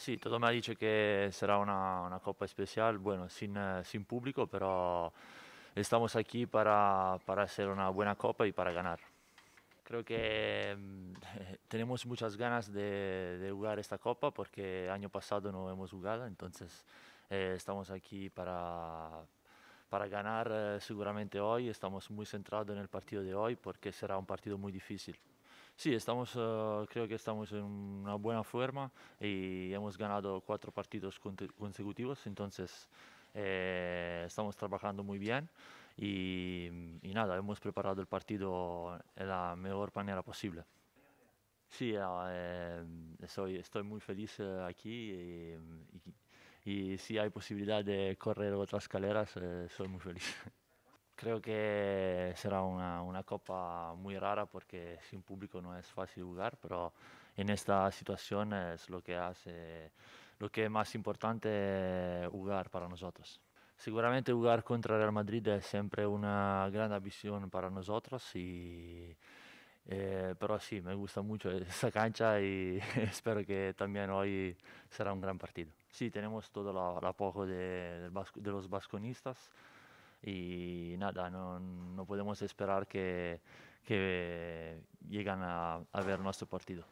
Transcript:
Sí, todo me dice dicho que una, una Copa especial, bueno, sin, sin público, pero estamos aquí para, para hacer una buena Copa y para ganar. Creo que mm, tenemos muchas ganas de, jugar esta Copa porque año pasado no hemos jugado, entonces eh, estamos aquí para, para ganar eh, seguramente hoy. Estamos muy centrados en el partido de hoy porque será un partido muy difícil. Sí, estamos, eh, creo que estamos en una buena forma y hemos ganado cuatro partidos consecutivos, entonces eh, estamos trabajando muy bien y, nada, hemos preparado el partido de la mejor manera posible. Sí, eh, soy, estoy muy feliz aquí y, si hay posibilidad de correr otras escaleras, soy muy feliz. Creo que será una, copa muy rara porque sin público no es fácil jugar, pero en esta situación es lo que hace, lo que es más importante jugar para nosotros. Seguramente jugar contra Real Madrid es siempre una gran ambición para nosotros, eh, pero sí, me gusta mucho esa cancha y espero que también hoy será un gran partido. Sí, tenemos todo el apoyo de, de los basconistas y nada, no, podemos esperar que, que llegan a, a ver nuestro partido.